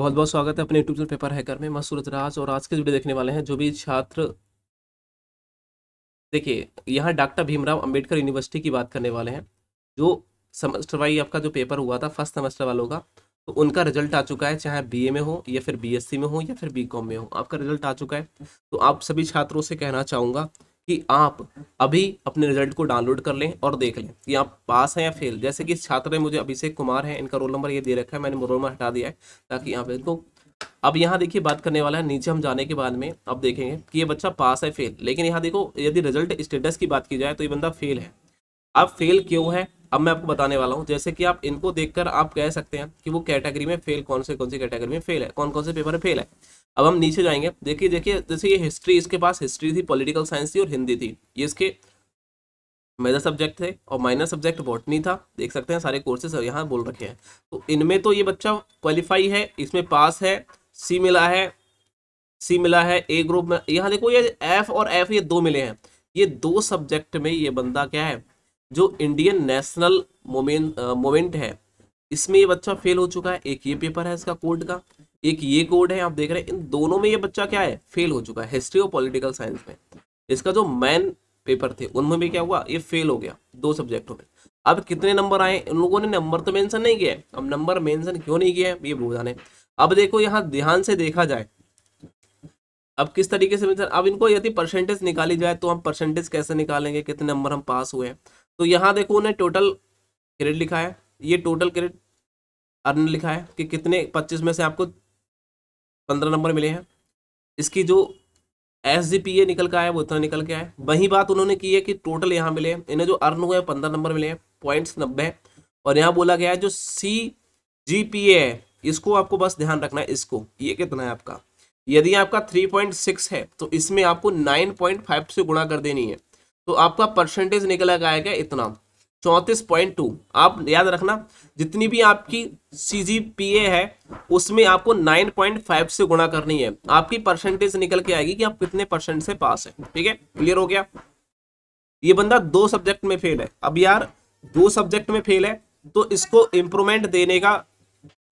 बहुत बहुत स्वागत है अपने यूट्यूब चैनल पेपर हैकर में मैं सूरज राज और आज के वीडियो देखने वाले हैं जो भी छात्र देखिए यहाँ डॉक्टर भीमराव अंबेडकर यूनिवर्सिटी की बात करने वाले हैं जो सेमेस्टर वाइज आपका जो पेपर हुआ था फर्स्ट सेमेस्टर वालों का तो उनका रिजल्ट आ चुका है चाहे बी में हो या फिर बी में हो या फिर बी में हो आपका रिजल्ट आ चुका है तो आप सभी छात्रों से कहना चाहूँगा कि आप अभी अपने रिजल्ट को डाउनलोड कर लें और देख लें कि आप पास हैं या फेल जैसे कि इस छात्र ने मुझे अभिषेक कुमार है इनका रोल नंबर ये दे रखा है मैंने रोल नंबर हटा दिया है ताकि यहाँ पे इनको अब यहाँ देखिए बात करने वाला है नीचे हम जाने के बाद में अब देखेंगे कि ये बच्चा पास है फेल लेकिन यहाँ देखो यदि रिजल्ट स्टेटस की बात की जाए तो ये बंदा फेल है अब फेल क्यों है अब मैं आपको बताने वाला हूँ जैसे कि आप इनको देखकर आप कह सकते हैं कि वो कैटेगरी में फेल कौन से कौन सी कैटेगरी में फेल है कौन कौन से पेपर में फेल है अब हम नीचे जाएंगे देखिए देखिए जैसे ये हिस्ट्री इसके पास हिस्ट्री थी पॉलिटिकल साइंस थी और हिंदी थी ये इसके मेजर सब्जेक्ट थे और माइनर सब्जेक्ट बॉटनी था देख सकते हैं सारे कोर्सेस यहाँ बोल रखे हैं तो इनमें तो ये बच्चा क्वालिफाई है इसमें पास है सी मिला है सी मिला है ए ग्रुप में यहाँ देखो ये एफ और एफ ये दो मिले हैं ये दो सब्जेक्ट में ये बंदा क्या है जो इंडियन नेशनल मोमेंट मोमेंट है इसमें ये बच्चा फेल हो चुका है एक ये पेपर है इसका कोर्ट का एक ये कोड है आप देख रहे हैं इन दोनों में ये बच्चा क्या है फेल हो चुका है हिस्ट्री और पॉलिटिकल साइंस में इसका जो मैन पेपर थे उनमें भी क्या हुआ ये फेल हो गया दो सब्जेक्टों में अब कितने नंबर आए इन लोगों ने नंबर तो मेंशन नहीं किया है अब नंबर मेंशन क्यों नहीं किया है ये बोझाने अब देखो यहाँ ध्यान से देखा जाए अब किस तरीके से मेंशन अब इनको यदि परसेंटेज निकाली जाए तो हम परसेंटेज कैसे निकालेंगे कितने नंबर हम पास हुए हैं तो यहाँ देखो उन्हें टोटल क्रेडिट लिखा है ये टोटल क्रेडिट अर्न लिखा है कि कितने पच्चीस में से आपको पंद्रह नंबर मिले हैं इसकी जो एस जी पी ए निकल के आया वो इतना निकल के आए वही बात उन्होंने की है कि टोटल यहाँ मिले इन्हें जो अर्न हुए पंद्रह नंबर मिले हैं पॉइंट्स नब्बे और यहाँ बोला गया है जो सी जी पी ए है इसको आपको बस ध्यान रखना है इसको ये कितना है आपका यदि आपका थ्री पॉइंट सिक्स है तो इसमें आपको नाइन पॉइंट फाइव से गुणा कर देनी है तो आपका परसेंटेज निकला आएगा इतना चौंतीस पॉइंट टू आप याद रखना जितनी भी आपकी सी जी पी ए है उसमें आपको नाइन पॉइंट फाइव से गुणा करनी है आपकी परसेंटेज निकल के आएगी कि आप कितने परसेंट से पास है ठीक है क्लियर हो गया ये बंदा दो सब्जेक्ट में फेल है अब यार दो सब्जेक्ट में फेल है तो इसको इम्प्रूवमेंट देने का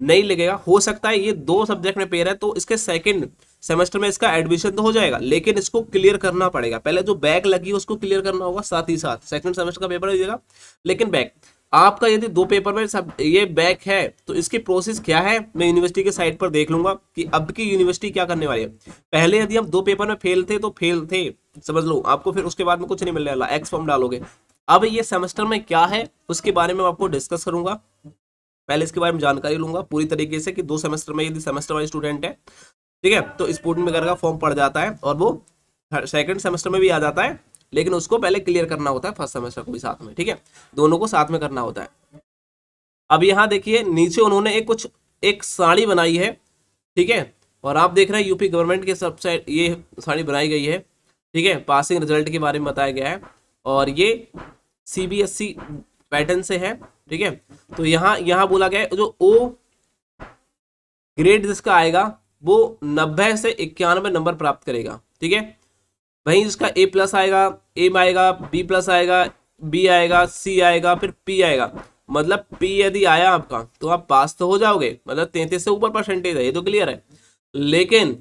नहीं लगेगा हो सकता है ये दो सब्जेक्ट में पेयर है तो इसके सेकंड सेमेस्टर में इसका एडमिशन तो हो जाएगा लेकिन इसको क्लियर करना पड़ेगा पहले जो बैक लगी उसको क्लियर करना होगा साथ ही साथ सेकंड सेमेस्टर का पेपर दीजिएगा लेकिन बैक आपका यदि दो पेपर में सब ये बैक है तो इसकी प्रोसेस क्या है मैं यूनिवर्सिटी के साइड पर देख लूंगा कि अब की यूनिवर्सिटी क्या करने वाली है पहले यदि हम दो पेपर में फेल थे तो फेल थे समझ लो आपको फिर उसके बाद में कुछ नहीं मिलने वाला एक्स फॉर्म डालोगे अब ये सेमेस्टर में क्या है उसके बारे में आपको डिस्कस करूंगा पहले इसके बारे में जानकारी लूंगा पूरी तरीके से कि दो सेमेस्टर में यदि सेमेस्टर वाइज स्टूडेंट है ठीक है तो स्पोर्ट में का फॉर्म पड़ जाता है और वो सेकंड सेमेस्टर में भी आ जाता है लेकिन उसको पहले क्लियर करना होता है फर्स्ट सेमेस्टर को भी साथ में ठीक है दोनों को साथ में करना होता है अब यहाँ देखिए नीचे उन्होंने एक कुछ एक साड़ी बनाई है ठीक है और आप देख रहे हैं यूपी गवर्नमेंट के सबसे ये साड़ी बनाई गई है ठीक है पासिंग रिजल्ट के बारे में बताया गया है और ये सी पैटर्न से है ठीक है तो यहाँ यहाँ बोला गया जो ओ ग्रेड जिसका आएगा वो नब्बे से इक्यानवे नंबर प्राप्त करेगा ठीक है वहीं जिसका ए प्लस आएगा एम आएगा बी प्लस आएगा बी आएगा सी आएगा फिर पी आएगा मतलब पी यदि आया आपका तो आप पास तो हो जाओगे मतलब तैंतीस से ऊपर परसेंटेज है ये तो क्लियर है लेकिन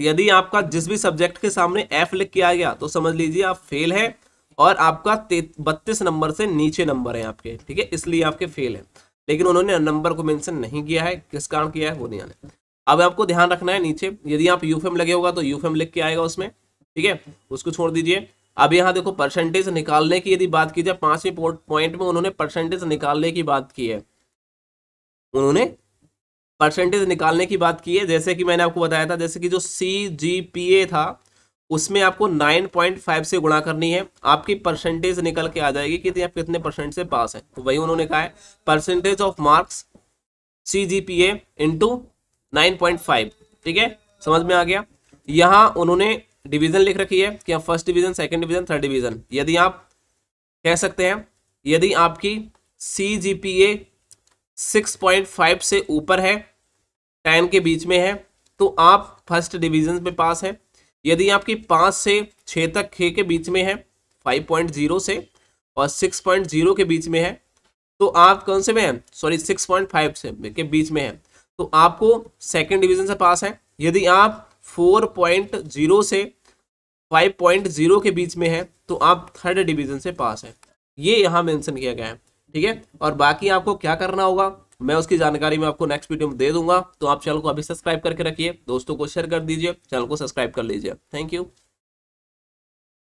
यदि आपका जिस भी सब्जेक्ट के सामने एफ लिख के आ गया तो समझ लीजिए आप फेल हैं और आपका बत्तीस नंबर से नीचे नंबर है आपके ठीक है इसलिए आपके फेल है लेकिन उन्होंने नंबर को मेंशन नहीं किया है किस कारण किया है वो नहीं आने अब आपको ध्यान रखना है नीचे यदि आप यूफेम लगे होगा तो यूफेम लिख के आएगा उसमें ठीक है उसको छोड़ दीजिए अब यहाँ देखो परसेंटेज निकालने की यदि बात की जाए पांचवें पॉइंट में उन्होंने परसेंटेज निकालने की बात की है उन्होंने परसेंटेज निकालने की बात की है जैसे कि मैंने आपको बताया था जैसे कि जो सी जी पी ए था उसमें आपको 9.5 से गुणा करनी है आपकी परसेंटेज निकल के आ जाएगी कि आप कितने परसेंट से पास है तो वही उन्होंने कहा है percentage of marks C G P A into nine point five ठीक है समझ में आ गया यहाँ उन्होंने डिवीजन लिख रखी है कि आप first division second division third division यदि आप कह सकते हैं यदि आपकी C G P A six point five से ऊपर है टेन के बीच में है तो आप फर्स्ट डिवीजन में पास हैं यदि आपकी पाँच से छः तक छः के बीच में है फाइव पॉइंट जीरो से और सिक्स पॉइंट जीरो के बीच में है तो आप कौन से में हैं सॉरी सिक्स पॉइंट फाइव से के बीच में है तो आपको सेकेंड डिवीजन से पास है यदि आप फोर पॉइंट जीरो से फाइव पॉइंट जीरो के बीच में है तो आप थर्ड डिवीजन से पास हैं ये यहाँ मेंशन किया गया है ठीक है और बाकी आपको क्या करना होगा मैं उसकी जानकारी मैं आपको नेक्स्ट वीडियो में दे दूंगा तो आप चैनल को अभी सब्सक्राइब करके रखिए दोस्तों को शेयर कर दीजिए चैनल को सब्सक्राइब कर लीजिए थैंक यू